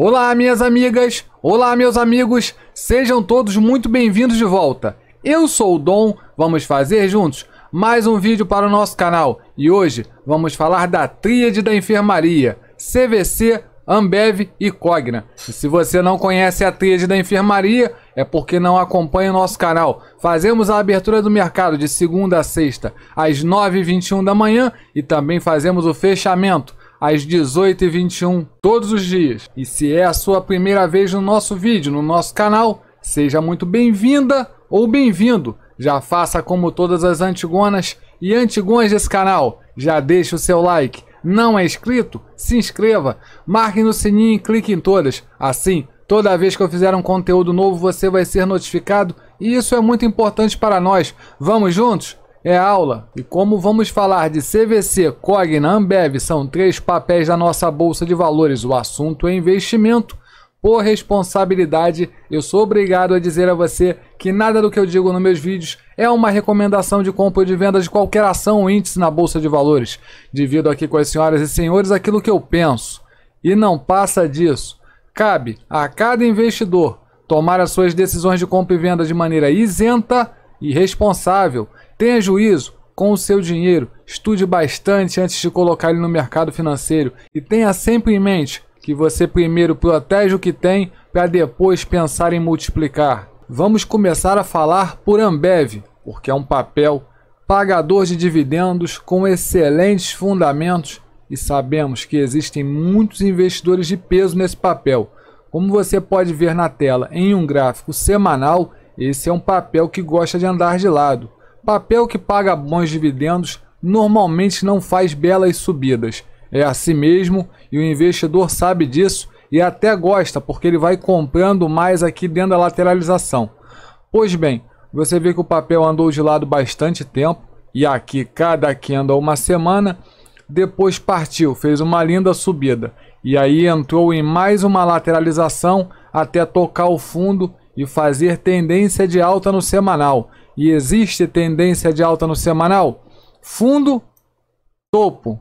Olá, minhas amigas! Olá, meus amigos! Sejam todos muito bem-vindos de volta. Eu sou o Dom, vamos fazer juntos mais um vídeo para o nosso canal e hoje vamos falar da Tríade da Enfermaria, CVC, Ambev e Cogna. E se você não conhece a Tríade da Enfermaria, é porque não acompanha o nosso canal. Fazemos a abertura do mercado de segunda a sexta às 9h21 da manhã e também fazemos o fechamento às 18h21 todos os dias. E se é a sua primeira vez no nosso vídeo, no nosso canal, seja muito bem-vinda ou bem-vindo. Já faça como todas as antigonas e antigões desse canal. Já deixe o seu like. Não é inscrito? Se inscreva. Marque no sininho e clique em todas. Assim, toda vez que eu fizer um conteúdo novo, você vai ser notificado e isso é muito importante para nós. Vamos juntos? é aula. E como vamos falar de CVC, Cogna, Ambev, são três papéis da nossa bolsa de valores. O assunto é investimento. Por responsabilidade, eu sou obrigado a dizer a você que nada do que eu digo nos meus vídeos é uma recomendação de compra ou de venda de qualquer ação ou índice na bolsa de valores. Divido aqui com as senhoras e senhores aquilo que eu penso. E não passa disso. Cabe a cada investidor tomar as suas decisões de compra e venda de maneira isenta e responsável Tenha juízo com o seu dinheiro, estude bastante antes de colocar ele no mercado financeiro e tenha sempre em mente que você primeiro protege o que tem para depois pensar em multiplicar. Vamos começar a falar por Ambev, porque é um papel pagador de dividendos com excelentes fundamentos e sabemos que existem muitos investidores de peso nesse papel. Como você pode ver na tela em um gráfico semanal, esse é um papel que gosta de andar de lado. Papel que paga bons dividendos normalmente não faz belas subidas. É assim mesmo e o investidor sabe disso e até gosta porque ele vai comprando mais aqui dentro da lateralização. Pois bem, você vê que o papel andou de lado bastante tempo e aqui cada anda uma semana, depois partiu, fez uma linda subida e aí entrou em mais uma lateralização até tocar o fundo e fazer tendência de alta no semanal e existe tendência de alta no semanal? Fundo, topo.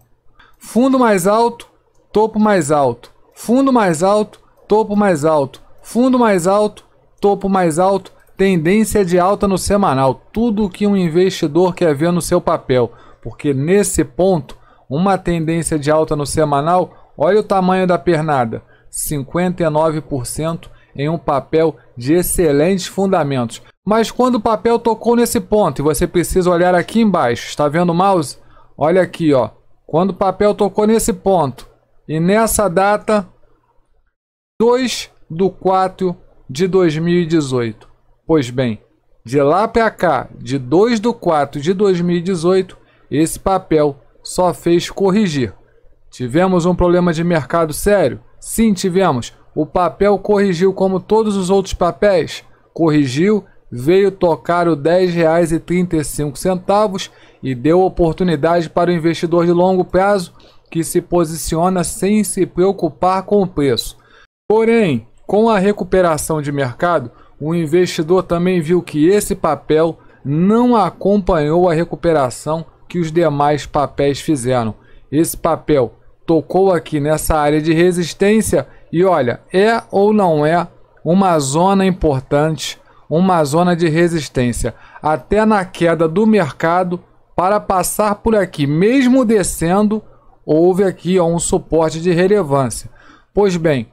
Fundo mais alto, topo mais alto. Fundo mais alto, topo mais alto. Fundo mais alto, topo mais alto. Tendência de alta no semanal. Tudo o que um investidor quer ver no seu papel. Porque nesse ponto, uma tendência de alta no semanal, olha o tamanho da pernada. 59% em um papel de excelentes fundamentos. Mas quando o papel tocou nesse ponto, e você precisa olhar aqui embaixo, está vendo o mouse? Olha aqui, ó. Quando o papel tocou nesse ponto, e nessa data, 2 do 4 de 2018. Pois bem, de lá para cá, de 2 do 4 de 2018, esse papel só fez corrigir. Tivemos um problema de mercado sério? Sim, tivemos. O papel corrigiu como todos os outros papéis? Corrigiu veio tocar o R$ 10,35 e deu oportunidade para o investidor de longo prazo que se posiciona sem se preocupar com o preço. Porém, com a recuperação de mercado, o investidor também viu que esse papel não acompanhou a recuperação que os demais papéis fizeram. Esse papel tocou aqui nessa área de resistência e olha, é ou não é uma zona importante uma zona de resistência até na queda do mercado para passar por aqui. Mesmo descendo, houve aqui ó, um suporte de relevância. Pois bem,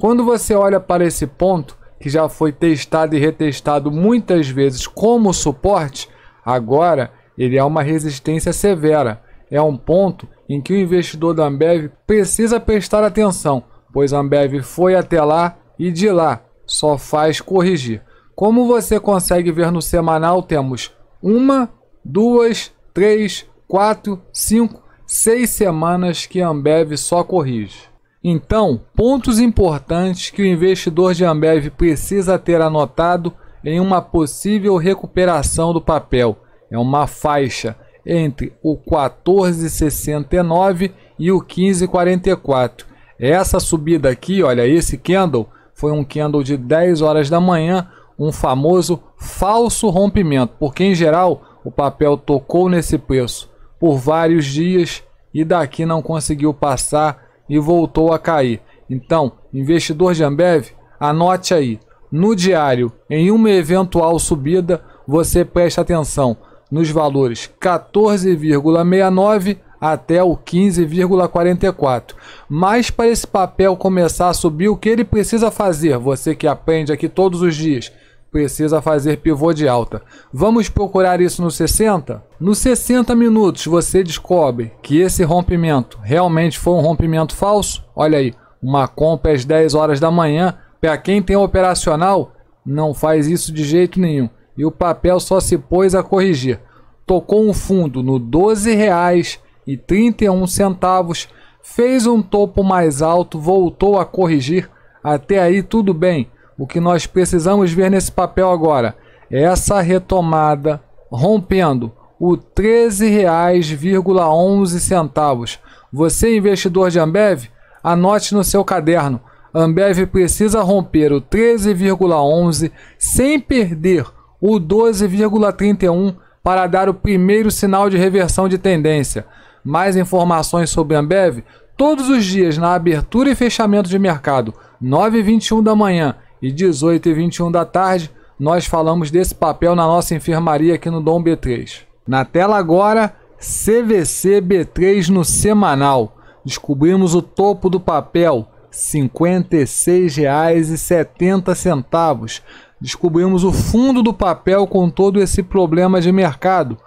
quando você olha para esse ponto, que já foi testado e retestado muitas vezes como suporte, agora ele é uma resistência severa. É um ponto em que o investidor da Ambev precisa prestar atenção, pois a Ambev foi até lá e de lá só faz corrigir. Como você consegue ver no semanal, temos uma, duas, três, quatro, cinco, seis semanas que a Ambev só corrige. Então, pontos importantes que o investidor de Ambev precisa ter anotado em uma possível recuperação do papel. É uma faixa entre o 14,69 e o 15,44. Essa subida aqui, olha, esse candle foi um candle de 10 horas da manhã, um famoso falso rompimento, porque em geral o papel tocou nesse preço por vários dias e daqui não conseguiu passar e voltou a cair. Então, investidor de Ambev, anote aí. No diário, em uma eventual subida, você presta atenção nos valores 14,69 até o 15,44. Mas para esse papel começar a subir, o que ele precisa fazer? Você que aprende aqui todos os dias precisa fazer pivô de alta. Vamos procurar isso nos 60? Nos 60 minutos você descobre que esse rompimento realmente foi um rompimento falso. Olha aí, uma compra às 10 horas da manhã, para quem tem operacional, não faz isso de jeito nenhum. E o papel só se pôs a corrigir. Tocou um fundo no R$ 12,31, fez um topo mais alto, voltou a corrigir. Até aí tudo bem o que nós precisamos ver nesse papel agora é essa retomada rompendo o R$ 13,11. Você, investidor de Ambev, anote no seu caderno. Ambev precisa romper o 13,11 sem perder o 12,31 para dar o primeiro sinal de reversão de tendência. Mais informações sobre Ambev todos os dias na abertura e fechamento de mercado, 9h21 da manhã e 18 e 21 da tarde, nós falamos desse papel na nossa enfermaria aqui no Dom B3. Na tela agora, CVC B3 no semanal. Descobrimos o topo do papel, R$ 56,70. Descobrimos o fundo do papel com todo esse problema de mercado,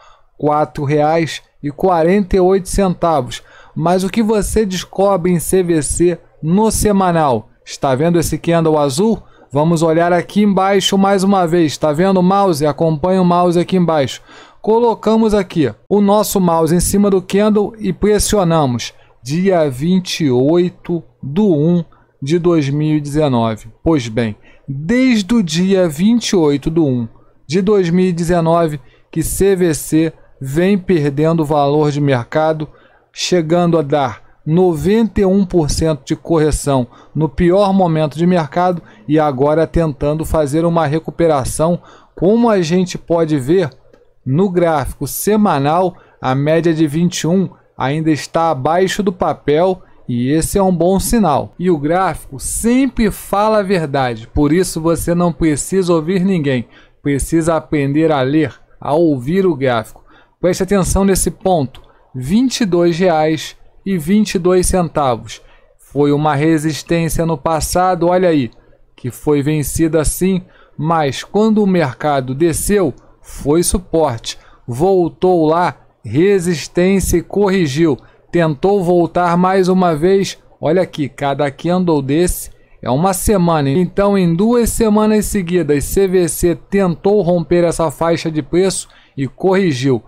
R$ 4,48. Mas o que você descobre em CVC no semanal? Está vendo esse candle azul? Vamos olhar aqui embaixo mais uma vez. Está vendo o mouse? Acompanhe o mouse aqui embaixo. Colocamos aqui o nosso mouse em cima do candle e pressionamos. Dia 28 do 1 de 2019. Pois bem, desde o dia 28 do 1 de 2019 que CVC vem perdendo valor de mercado, chegando a dar 91% de correção no pior momento de mercado e agora tentando fazer uma recuperação, como a gente pode ver no gráfico semanal, a média de 21 ainda está abaixo do papel e esse é um bom sinal. E o gráfico sempre fala a verdade, por isso você não precisa ouvir ninguém, precisa aprender a ler, a ouvir o gráfico. Preste atenção nesse ponto, R$ 22,00 e 22 centavos. Foi uma resistência no passado, olha aí, que foi vencida sim, mas quando o mercado desceu, foi suporte. Voltou lá, resistência e corrigiu. Tentou voltar mais uma vez. Olha aqui, cada candle desse é uma semana. Então, em duas semanas seguidas, CVC tentou romper essa faixa de preço e corrigiu.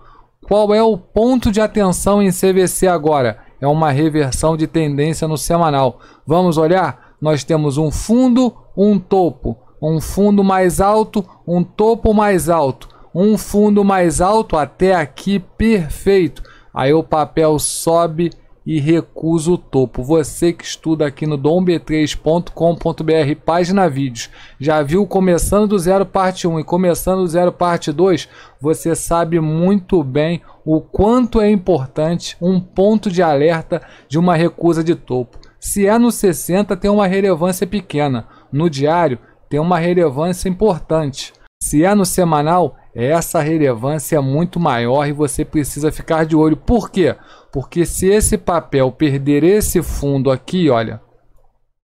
Qual é o ponto de atenção em CVC agora? é uma reversão de tendência no semanal. Vamos olhar? Nós temos um fundo, um topo, um fundo mais alto, um topo mais alto, um fundo mais alto até aqui, perfeito. Aí o papel sobe e recusa o topo. Você que estuda aqui no domb3.com.br, página vídeos, já viu começando do zero parte 1 e começando do zero parte 2, você sabe muito bem o quanto é importante um ponto de alerta de uma recusa de topo. Se é no 60, tem uma relevância pequena. No diário, tem uma relevância importante. Se é no semanal, essa relevância é muito maior e você precisa ficar de olho. Por quê? Porque se esse papel perder esse fundo aqui, olha,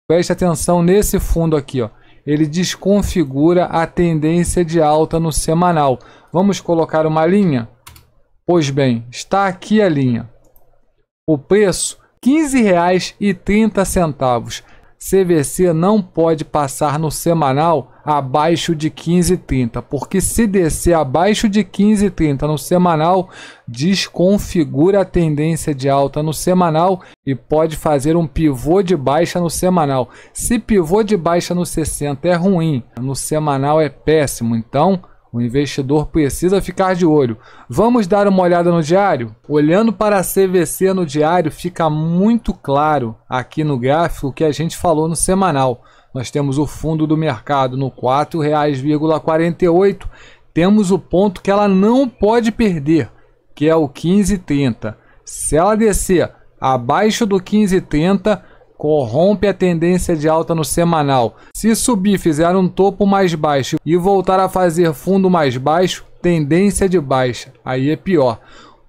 preste atenção nesse fundo aqui, ó, ele desconfigura a tendência de alta no semanal. Vamos colocar uma linha? Pois bem, está aqui a linha. O preço R$ 15,30. CVC não pode passar no semanal abaixo de 15,30, porque se descer abaixo de 15,30 no semanal, desconfigura a tendência de alta no semanal e pode fazer um pivô de baixa no semanal. Se pivô de baixa no 60 é ruim, no semanal é péssimo. Então, o investidor precisa ficar de olho. Vamos dar uma olhada no diário? Olhando para a CVC no diário, fica muito claro aqui no gráfico que a gente falou no semanal. Nós temos o fundo do mercado no R$ 4,48. Temos o ponto que ela não pode perder, que é o 15,30. Se ela descer abaixo do 15,30, corrompe a tendência de alta no semanal. Se subir, fizer um topo mais baixo e voltar a fazer fundo mais baixo, tendência de baixa. Aí é pior.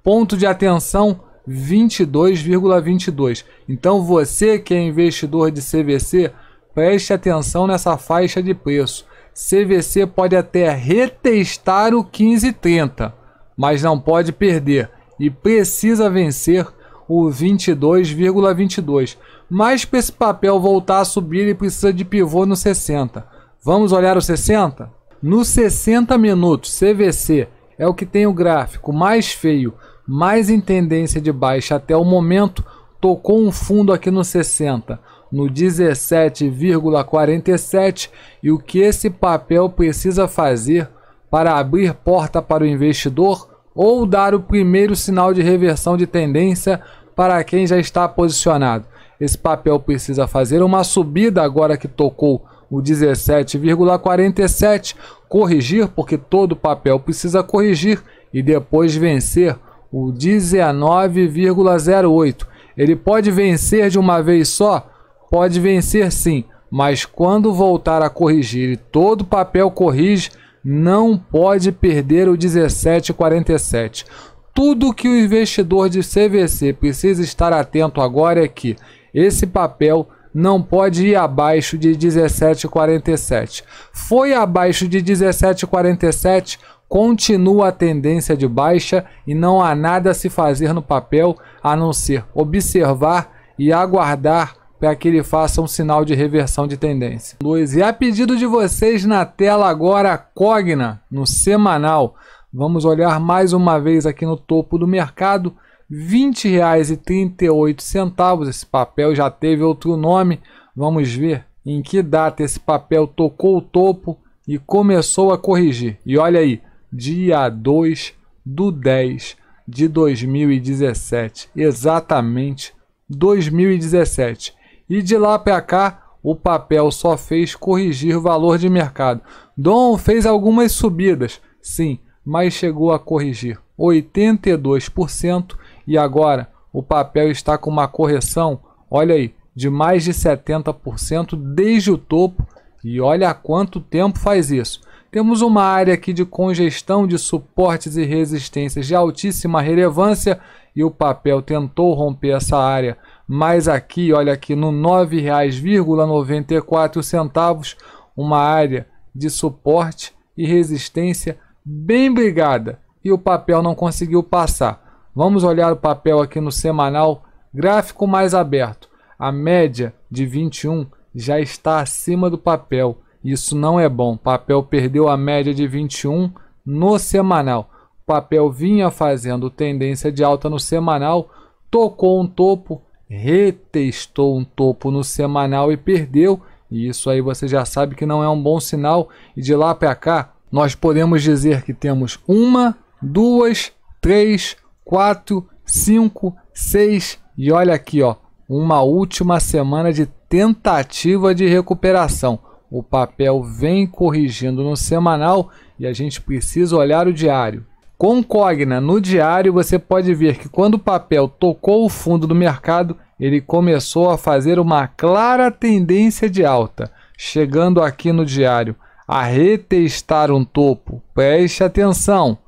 Ponto de atenção 22,22. Então você que é investidor de CVC, preste atenção nessa faixa de preço. CVC pode até retestar o 1530, mas não pode perder e precisa vencer o 22,22. ,22 mas para esse papel voltar a subir, ele precisa de pivô no 60. Vamos olhar o 60? No 60 minutos, CVC é o que tem o gráfico mais feio, mais em tendência de baixa até o momento, tocou um fundo aqui no 60, no 17,47 e o que esse papel precisa fazer para abrir porta para o investidor ou dar o primeiro sinal de reversão de tendência para quem já está posicionado. Esse papel precisa fazer uma subida agora que tocou o 17,47, corrigir, porque todo papel precisa corrigir e depois vencer o 19,08. Ele pode vencer de uma vez só? Pode vencer sim, mas quando voltar a corrigir e todo papel corrige, não pode perder o 17,47. Tudo que o investidor de CVC precisa estar atento agora é que esse papel não pode ir abaixo de 17,47. Foi abaixo de 17,47, continua a tendência de baixa e não há nada a se fazer no papel a não ser observar e aguardar para que ele faça um sinal de reversão de tendência. Luiz, e a pedido de vocês na tela agora, Cogna, no semanal. Vamos olhar mais uma vez aqui no topo do mercado R$ 20,38. Esse papel já teve outro nome. Vamos ver em que data esse papel tocou o topo e começou a corrigir. E olha aí, dia 2 do 10 de 2017. Exatamente 2017. E de lá para cá, o papel só fez corrigir o valor de mercado. Dom fez algumas subidas, sim, mas chegou a corrigir 82% e agora o papel está com uma correção, olha aí, de mais de 70% desde o topo e olha há quanto tempo faz isso. Temos uma área aqui de congestão de suportes e resistências de altíssima relevância e o papel tentou romper essa área, mas aqui, olha aqui no R$ 9,94, uma área de suporte e resistência bem brigada e o papel não conseguiu passar. Vamos olhar o papel aqui no semanal, gráfico mais aberto. A média de 21 já está acima do papel. Isso não é bom. O papel perdeu a média de 21 no semanal. O papel vinha fazendo tendência de alta no semanal, tocou um topo, retestou um topo no semanal e perdeu. E isso aí você já sabe que não é um bom sinal. E de lá para cá, nós podemos dizer que temos uma, duas, três, 4, 5, 6 e olha aqui, ó, uma última semana de tentativa de recuperação. O papel vem corrigindo no semanal e a gente precisa olhar o diário. Com Cogna no diário, você pode ver que quando o papel tocou o fundo do mercado, ele começou a fazer uma clara tendência de alta, chegando aqui no diário a retestar um topo. Preste atenção!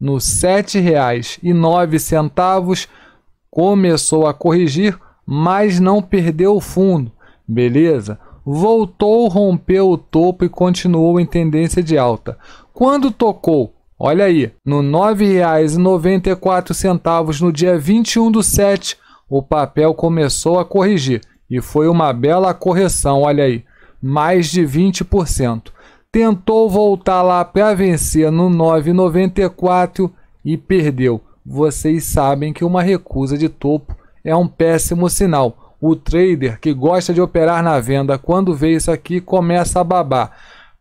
no R$ 7,09, começou a corrigir, mas não perdeu o fundo. Beleza? Voltou, rompeu o topo e continuou em tendência de alta. Quando tocou, olha aí, no R$ 9,94 no dia 21 do 7, o papel começou a corrigir e foi uma bela correção, olha aí, mais de 20% tentou voltar lá para vencer no 9,94 e perdeu. Vocês sabem que uma recusa de topo é um péssimo sinal. O trader que gosta de operar na venda, quando vê isso aqui, começa a babar.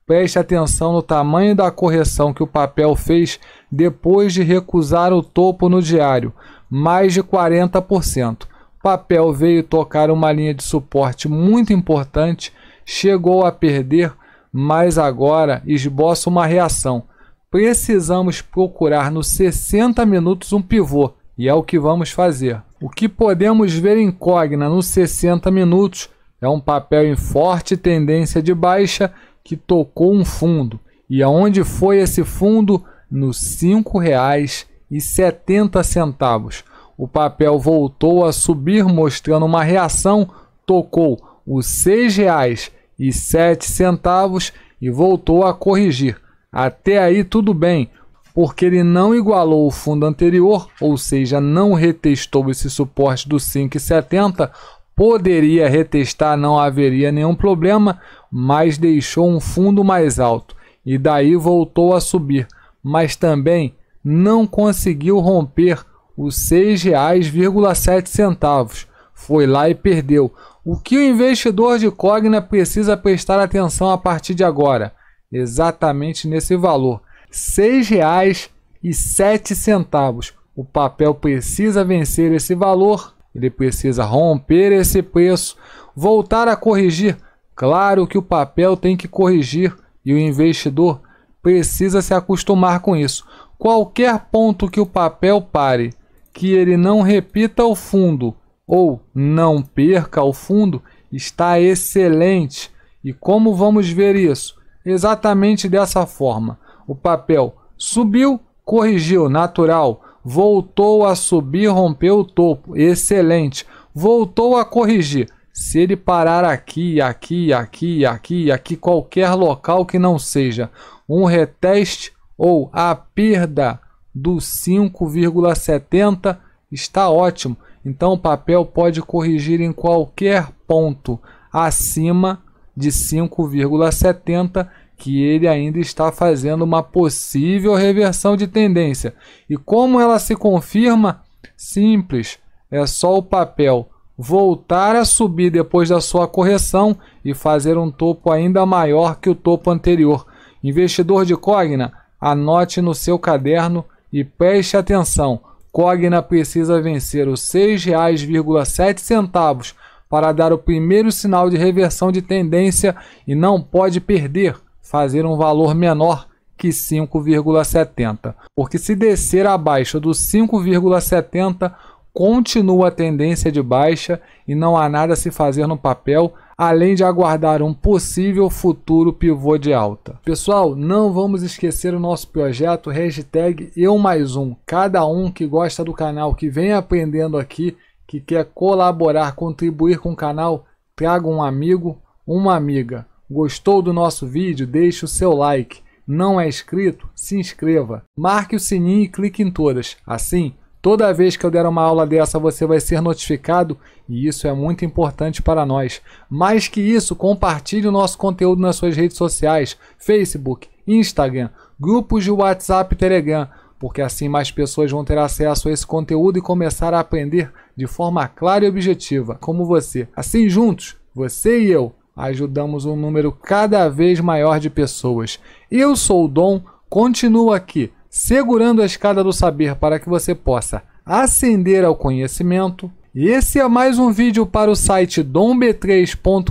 Preste atenção no tamanho da correção que o papel fez depois de recusar o topo no diário, mais de 40%. O papel veio tocar uma linha de suporte muito importante, chegou a perder mas agora esboça uma reação. Precisamos procurar nos 60 minutos um pivô, e é o que vamos fazer. O que podemos ver em Cogna nos 60 minutos é um papel em forte tendência de baixa que tocou um fundo. E aonde foi esse fundo? Nos R$ 5,70. O papel voltou a subir, mostrando uma reação, tocou os R$ 6,00 e sete centavos e voltou a corrigir. Até aí tudo bem, porque ele não igualou o fundo anterior, ou seja, não retestou esse suporte do 5,70. Poderia retestar, não haveria nenhum problema, mas deixou um fundo mais alto e daí voltou a subir, mas também não conseguiu romper os R$ 6,07. Foi lá e perdeu, o que o investidor de Cogna precisa prestar atenção a partir de agora? Exatamente nesse valor, R$ 6,07. O papel precisa vencer esse valor, ele precisa romper esse preço, voltar a corrigir. Claro que o papel tem que corrigir e o investidor precisa se acostumar com isso. Qualquer ponto que o papel pare, que ele não repita o fundo ou Não Perca o Fundo está excelente. E como vamos ver isso? Exatamente dessa forma. O papel subiu, corrigiu, natural. Voltou a subir, rompeu o topo. Excelente. Voltou a corrigir. Se ele parar aqui, aqui, aqui, aqui, aqui, qualquer local que não seja um reteste ou a perda do 5,70 está ótimo. Então o papel pode corrigir em qualquer ponto acima de 5,70 que ele ainda está fazendo uma possível reversão de tendência. E como ela se confirma? Simples, é só o papel voltar a subir depois da sua correção e fazer um topo ainda maior que o topo anterior. Investidor de Cogna, anote no seu caderno e preste atenção. Cogna precisa vencer os R$ 6,07 para dar o primeiro sinal de reversão de tendência e não pode perder, fazer um valor menor que 5,70, porque se descer abaixo dos 5,70, continua a tendência de baixa e não há nada a se fazer no papel além de aguardar um possível futuro pivô de alta. Pessoal, não vamos esquecer o nosso projeto hashtag eu mais um. Cada um que gosta do canal, que vem aprendendo aqui, que quer colaborar, contribuir com o canal, traga um amigo, uma amiga. Gostou do nosso vídeo? Deixe o seu like. Não é inscrito? Se inscreva. Marque o sininho e clique em todas. Assim, Toda vez que eu der uma aula dessa, você vai ser notificado e isso é muito importante para nós. Mais que isso, compartilhe o nosso conteúdo nas suas redes sociais: Facebook, Instagram, grupos de WhatsApp e Telegram, porque assim mais pessoas vão ter acesso a esse conteúdo e começar a aprender de forma clara e objetiva, como você. Assim, juntos, você e eu ajudamos um número cada vez maior de pessoas. Eu sou o Dom, continuo aqui segurando a escada do saber para que você possa ascender ao conhecimento. Esse é mais um vídeo para o site domb3.com.br,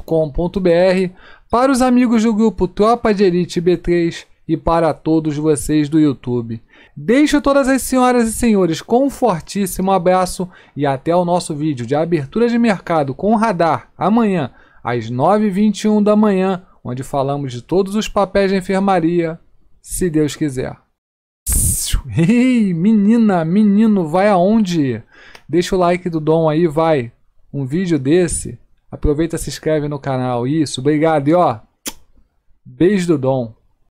para os amigos do grupo Tropa de Elite B3 e para todos vocês do YouTube. Deixo todas as senhoras e senhores com um fortíssimo abraço e até o nosso vídeo de abertura de mercado com radar amanhã às 9h21 da manhã, onde falamos de todos os papéis de enfermaria, se Deus quiser. Ei, menina, menino, vai aonde? Deixa o like do Dom aí, vai. Um vídeo desse. Aproveita, se inscreve no canal. Isso, obrigado. E ó, beijo do Dom.